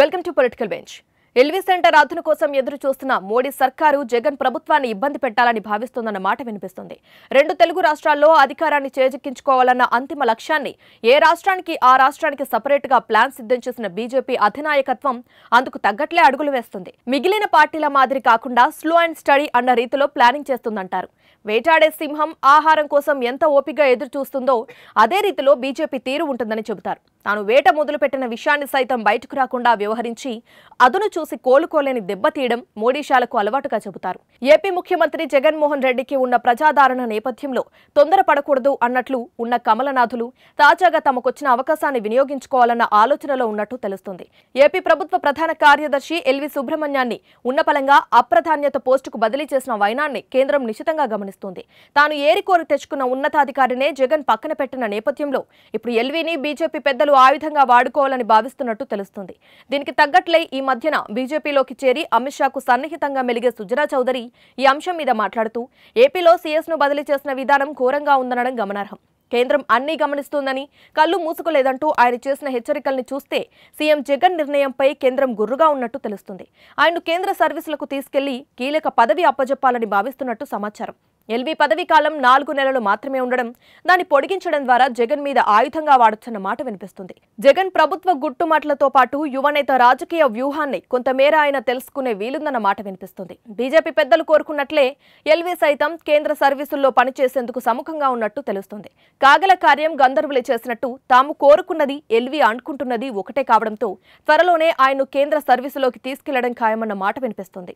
welcome to political bench LV centre అధున కోసం ఎదురు చూస్తున్న మోడీ సర్కారు జగన్ ప్రభుత్వాన్ని ఇబ్బంది పెట్టాలని భావిస్తోందన్న మాట వినిపిస్తుంది రెండు తెలుగు రాష్ట్రాల్లో అధికారాన్ని చేజిక్కించుకోవాలన్న అంతిమ లక్ష్యాన్ని ఏ రాష్ట్రానికి ఆ రాష్ట్రానికి సపరేట్ గా ప్లాన్ సిద్ధం చేసిన బీజేపీ అధినాయకత్వం అందుకు తగ్గట్లే అడుగులు వేస్తుంది మిగిలిన పార్టీల మాదిరి కాకుండా స్లో అండ్ స్టడీ అన్న రీతిలో ప్లానింగ్ చేస్తుందంటారు వేటాడే సింహం ఆహారం కోసం ఎంత ఓపిగా ఎదురు చూస్తుందో అదే రీతిలో బీజేపీ తీరు ఉంటుందని చెబుతారు తాను వేట మొదలుపెట్టిన విషయాన్ని సైతం బయటకు రాకుండా వ్యవహరించి అదును చూసి కోలుకోలేని దెబ్బతీయడం మోడీషాలకు అలవాటుగా చెబుతారు ఏపీ ముఖ్యమంత్రి జగన్మోహన్ రెడ్డికి ఉన్న ప్రజాదరణ నేపథ్యంలో తొందరపడకూడదు అన్నట్లు ఉన్న కమలనాథులు తాజాగా తమకొచ్చిన అవకాశాన్ని వినియోగించుకోవాలన్న ఆలోచనలో ఉన్నట్టు తెలుస్తుంది ఏపీ ప్రభుత్వ ప్రధాన కార్యదర్శి ఎల్వి సుబ్రహ్మణ్యాన్ని ఉన్నపలంగా అప్రధాన్యత పోస్టుకు బదిలీ చేసిన వైనాన్ని కేంద్రం నిశితంగా గమనిస్తోంది తాను ఏరికోరి తెచ్చుకున్న ఉన్నతాధికారినే జగన్ పక్కన పెట్టిన నేపథ్యంలో ఇప్పుడు ఎల్వీని బీజేపీ పెద్దలు ఆయుధంగా వాడుకోవాలని భావిస్తున్నట్టు తెలుస్తుంది దీనికి తగ్గట్లే ఈ మధ్యన బీజేపీలోకి చేరి అమిత్ షాకు సన్నిహితంగా మెలిగే సుజనా చౌదరి ఈ అంశం మీద మాట్లాడుతూ ఏపీలో సీఎస్ను బదిలీ చేసిన విధానం ఘోరంగా ఉందనడం గమనార్హం కేంద్రం అన్నీ గమనిస్తోందని కళ్ళు మూసుకోలేదంటూ ఆయన చేసిన హెచ్చరికల్ని చూస్తే సీఎం జగన్ నిర్ణయంపై కేంద్రం గుర్రుగా ఉన్నట్టు తెలుస్తుంది ఆయన్ను కేంద్ర సర్వీసులకు తీసుకెళ్లి కీలక పదవి అప్పజెప్పాలని భావిస్తున్నట్టు సమాచారం ఎల్వీ పదవీ కాలం నాలుగు నెలలు మాత్రమే ఉండడం దాన్ని పొడిగించడం ద్వారా జగన్ మీద ఆయుధంగా వాడుతున్న మాట వినిపిస్తుంది జగన్ ప్రభుత్వ గుట్టుమాటలతో పాటు యువనేత రాజకీయ వ్యూహాన్ని కొంతమేర ఆయన తెలుసుకునే వీలుందన్న మాట వినిపిస్తుంది బీజేపీ పెద్దలు కోరుకున్నట్లే ఎల్వి సైతం కేంద్ర సర్వీసుల్లో పనిచేసేందుకు సముఖంగా ఉన్నట్టు తెలుస్తుంది కాగల కార్యం గంధర్వులే చేసినట్టు తాము కోరుకున్నది ఎల్వి అనుకుంటున్నది ఒకటే కావడంతో త్వరలోనే ఆయన్ను కేంద్ర సర్వీసులోకి తీసుకెళ్లడం ఖాయమన్న మాట వినిపిస్తుంది